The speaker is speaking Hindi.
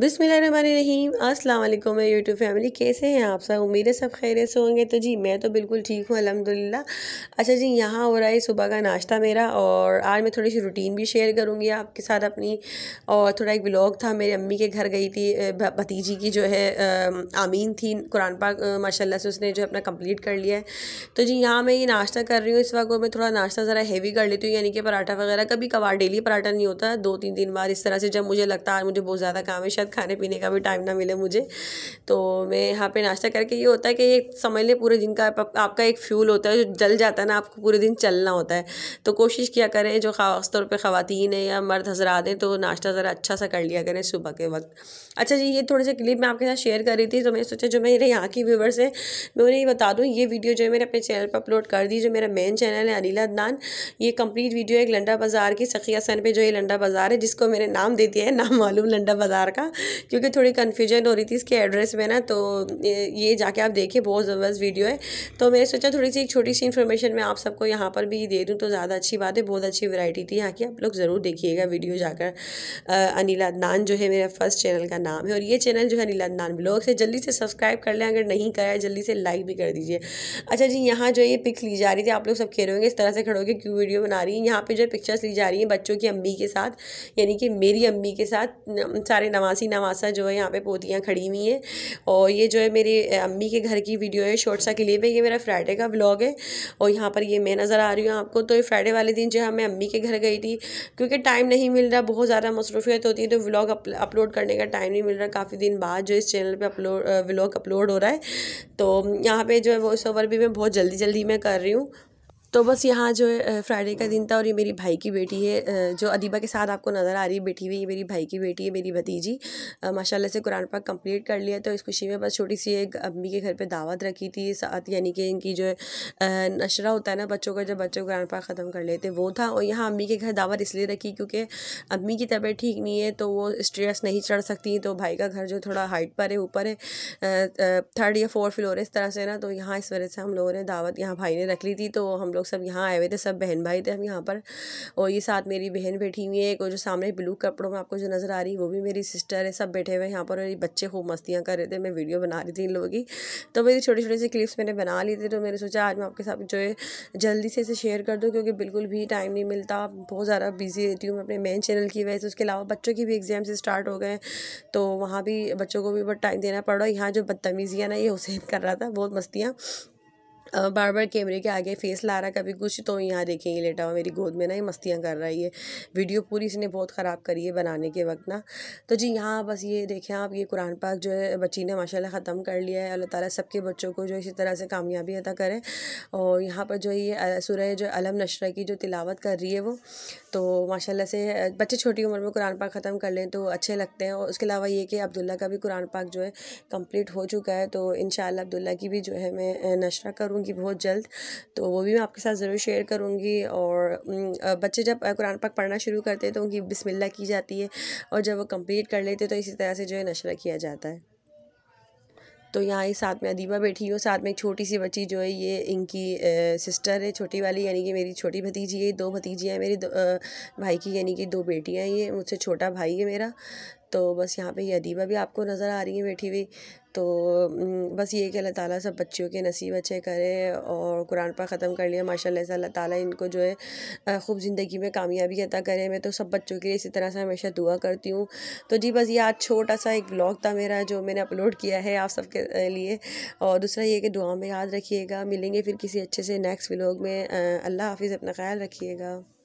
बिसमीम अस्सलाम वालेकुम मेरे यूट्यूब फैमिली कैसे हैं आप सब उम्मीद है सब खैरियत से होंगे तो जी मैं तो बिल्कुल ठीक हूँ अलहमदिल्ला अच्छा जी यहाँ हो रहा है सुबह का नाश्ता मेरा और आज मैं थोड़ी सी रूटीन भी शेयर करूँगी आपके साथ अपनी और थोड़ा एक ब्लॉग था मेरी अम्मी के घर गई थी भतीजी की जो है आमीन थी कुरान पाक माशाल्लाह से उसने जो अपना कम्प्लीट कर लिया है तो जी यहाँ मैं ये नाश्ता कर रही हूँ इस वक्त मैं थोड़ा नाश्ता ज़रा हैवी कर लेती हूँ यानी कि पराठा वगैरह कभी कभार डेली पराठा नहीं होता दो तीन दिन बाद इस तरह से जब मुझे लगता है आज मुझे बहुत ज़्यादा काम है शायद खाने पीने का भी टाइम ना मिले मुझे तो मैं यहाँ पे नाश्ता करके ये होता है कि ये समझ लें पूरे दिन का आपका एक फ्यूल होता है जो जल जाता है ना आपको पूरे दिन चलना होता है तो कोशिश किया करें जो ख़ास तौर पर ख़वान है या मर्द हज़रा हैं तो नाश्ता ज़रा अच्छा सा कर लिया करें सुबह के वक्त अच्छा जी ये थोड़े से क्लिप मैं आपके साथ शेयर कर रही थी तो मैंने सोचा जो मेरे यहाँ की व्यूवर्स हैं मैं उन्हें ये बता दूँ ये वीडियो जो है मैंने अपने चैनल पर अपलोड कर दी जो मेरा मेन चैनल है अनिल अदनान ये कंप्लीट वीडियो एक लंडा बाज़ार की सखिया सन पे जो ये लंडा बाज़ार है जिसको मैंने नाम दे दिया है नाम मालूम लंडा बाज़ार का क्योंकि थोड़ी कन्फ्यूजन हो रही थी इसके एड्रेस में ना तो ये जाके आप देखें बहुत ज़बरदस्त वीडियो है तो मैंने सोचा थोड़ी सी एक छोटी सी इन्फॉर्मेशन मैं आप सबको यहाँ पर भी दे दूँ तो ज़्यादा अच्छी बात है बहुत अच्छी वैरायटी थी यहाँ की आप लोग ज़रूर देखिएगा वीडियो जाकर अनिल अदनान जो है मेरा फर्स्ट चैनल का नाम है और ये चैनल जो है अनिल अदनान ब्लॉग से जल्दी से सब्सक्राइब कर लें अगर नहीं करा जल्दी से लाइक भी कर दीजिए अच्छा जी यहाँ जो ये पिक्स ली जा रही थी आप लोग सब कह रहे होंगे इस तरह से खड़े होकर क्यों वीडियो बना रही है यहाँ पर जो पिक्चर्स ली जा रही हैं बच्चों की अम्मी के साथ यानी कि मेरी अम्मी के साथ सारे नवासी हसीना नवासा जो है यहाँ पे पोतियाँ खड़ी हुई हैं और ये जो है मेरी अम्मी के घर की वीडियो है शॉर्ट्स के लिए है ये मेरा फ्राइडे का ब्लॉग है और यहाँ पर ये मैं नज़र आ रही हूँ आपको तो ये फ्राइडे वाले दिन जो है मैं अम्मी के घर गई थी क्योंकि टाइम नहीं मिल रहा बहुत ज़्यादा मसरूफियत होती है तो व्लाग अपलोड करने का टाइम नहीं मिल रहा काफ़ी दिन बाद जो इस चैनल पर अपलोड व्लाग अपलोड हो रहा है तो यहाँ पर जो है वॉइस ओवर भी मैं बहुत जल्दी जल्दी मैं कर रही हूँ तो बस यहाँ जो है फ्राइडे का दिन था और ये मेरी भाई की बेटी है जो अदीबा के साथ आपको नज़र आ रही है बैठी हुई ये मेरी भाई की बेटी है मेरी भतीजी माशाल्लाह से कुरान पाक कंप्लीट कर लिया तो इस खुशी में बस छोटी सी एक अम्मी के घर पे दावत रखी थी साथ यानी कि इनकी जो है नशरा होता है ना बच्चों का जब बच्चे कुरान पाक ख़त्म कर लेते वो था और यहाँ अम्मी के घर दावत इसलिए रखी क्योंकि अम्मी की तबीयत ठीक नहीं है तो वो स्ट्रेस नहीं चढ़ सकती तो भाई का घर जो थोड़ा हाइट पर है ऊपर है थर्ड या फोर्थ फ्लोर है इस तरह से ना तो यहाँ इस वजह से हम लोगों ने दावत यहाँ भाई ने रख ली थी तो हम लोग सब यहाँ आए हुए थे सब बहन भाई थे हम यहाँ पर और ये साथ मेरी बहन बैठी हुई है एक और जो सामने ब्लू कपड़ों में आपको जो नज़र आ रही है वो भी मेरी सिस्टर है सब बैठे हुए हैं यहाँ पर मेरी बच्चे खूब मस्तियाँ कर रहे थे मैं वीडियो बना रही थी इन लोगों की तो मेरी छोटे छोटे सी क्लिप्स मैंने बना ली थी तो मैंने सोचा आज मैं आपके साथ जो है जल्दी से इसे शेयर कर दूँ क्योंकि बिल्कुल भी टाइम नहीं मिलता बहुत ज़्यादा बिजी रहती हूँ मैं अपने मेन चैनल की वजह से उसके अलावा बच्चों की भी एग्ज़ाम्स स्टार्ट हो गए तो वहाँ भी बच्चों को भी बहुत टाइम देना पड़ रहा है यहाँ जो बदतमीज़ियाँ ना ये हुसैन कर रहा था बहुत मस्तियाँ बार बार कैमरे के आगे फेस ला रहा है कभी कुछ तो यहाँ देखें ये लेटा हुआ मेरी गोद में ना ये मस्तियाँ कर रहा है ये वीडियो पूरी इसने बहुत ख़राब करी है बनाने के वक्त ना तो जी यहाँ बस ये देखें आप ये कुरान पाक जो है बच्ची ने माशाल्लाह ख़त्म कर लिया है अल्लाह ताला सबके बच्चों को जो इसी तरह से कामयाबी अदा करें और यहाँ पर जो ये सुरह जो अलम नशरा की जो तिलावत कर रही है वो तो माशा से बच्चे छोटी उम्र में कुरान पाक ख़त्म कर लें तो अच्छे लगते हैं और उसके अलावा ये कि अब्दुल्ला का भी कुरान पाक जो है कम्प्लीट हो चुका है तो इन अब्दुल्ला की भी जो है मैं नशरा करूँ करूँगी बहुत जल्द तो वो भी मैं आपके साथ ज़रूर शेयर करूँगी और बच्चे जब कुरान पाक पढ़ना शुरू करते हैं तो उनकी बिसमिल्ला की जाती है और जब वो कम्प्लीट कर लेते हैं तो इसी तरह से जो है नशरा किया जाता है तो यहाँ ही साथ में अदीबा बैठी हूँ साथ में एक छोटी सी बच्ची जो है ये इनकी ए, सिस्टर है छोटी वाली यानी कि मेरी छोटी भतीजी है दो भतीजियाँ हैं मेरी दो, आ, भाई की यानी कि दो बेटियाँ हैं ये मुझसे छोटा भाई है मेरा तो बस यहाँ पे अदीबा भी आपको नज़र आ रही है बैठी हुई तो बस ये कि अल्लाह ताला सब बच्चियों के नसीब अच्छे करे और कुरान पर ख़त्म कर लिया माशाल्लाह से अल्लाह ताला इनको जो है खूब ज़िंदगी में कामयाबी अता करे मैं तो सब बच्चों के लिए इसी तरह से हमेशा दुआ करती हूँ तो जी बस ये आज छोटा सा एक ब्लॉग था मेरा जो मैंने अपलोड किया है आप सब के लिए और दूसरा ये कि दुआ में याद रखिएगा मिलेंगे फिर किसी अच्छे से नेक्स्ट व्लॉग में अल्लाह हाफिज़ अपना ख्याल रखिएगा